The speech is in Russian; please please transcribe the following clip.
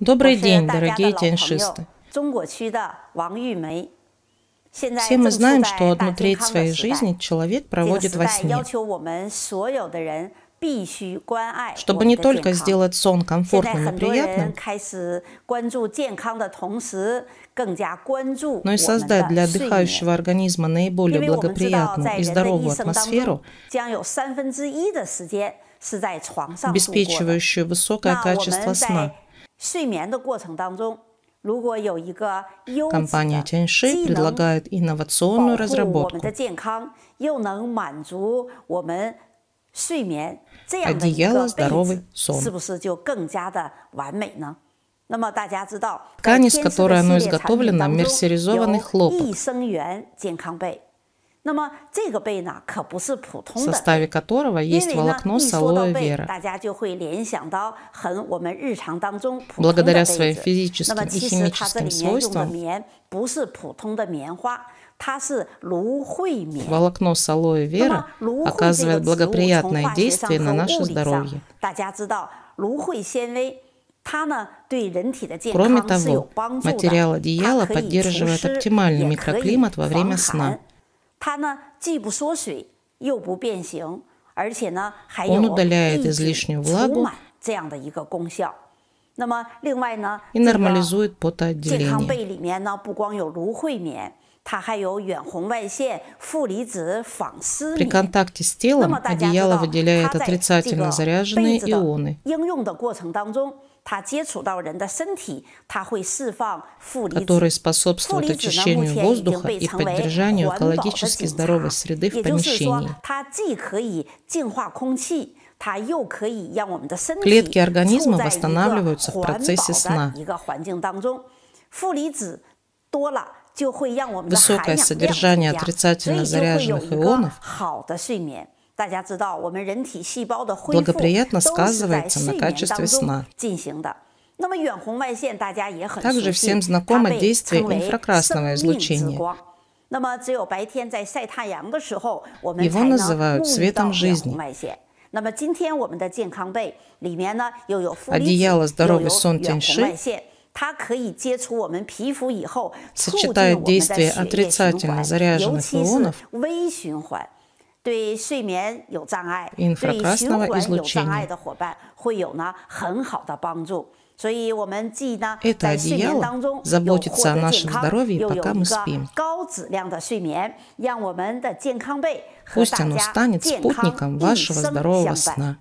Добрый день, дорогие тяньшисты. Все мы знаем, что одну треть своей жизни человек проводит во сне. Чтобы не только сделать сон комфортным и приятным, но и создать для отдыхающего организма наиболее благоприятную и здоровую атмосферу, обеспечивающую высокое качество сна. Компания Тяньши предлагает инновационную разработку, одеяло «Здоровый сон». Ткань, из которой оно изготовлено, мерсеризованный хлопок в составе которого есть волокно с алоэ вера. Благодаря своим вера оказывает благоприятное действие на наше здоровье. того, материал одеяла поддерживает оптимальный микроклимат во время сна. 它呢既不缩水，又不变形，而且呢还有抑制除螨这样的一个功效。那么另外呢，这个健康被里面呢不光有芦荟棉。它还有远红外线、负离子、仿丝棉。在接触这个被子的应用的过程当中，它接触到人的身体，它会释放负离子，负离子呢目前已经成为环保的。也就是说，它既可以净化空气，它又可以让我们的身体。细胞、器官、组织在环保的一个环境当中，负离子多了。Высокое содержание отрицательно заряженных ионов благоприятно сказывается на качестве сна. Также всем знакомо действие инфракрасного излучения. Его называют светом жизни. Одеяло «Здоровый сон Тяньши» 它可以接触我们皮肤以后，促进我们的血液循环。尤其是微循环，对睡眠有障碍、对循环有障碍的伙伴，会有呢很好的帮助。所以我们既呢在睡眠当中有获得健康，又有一个高质量的睡眠，让我们的健康被和大家健康一生相伴。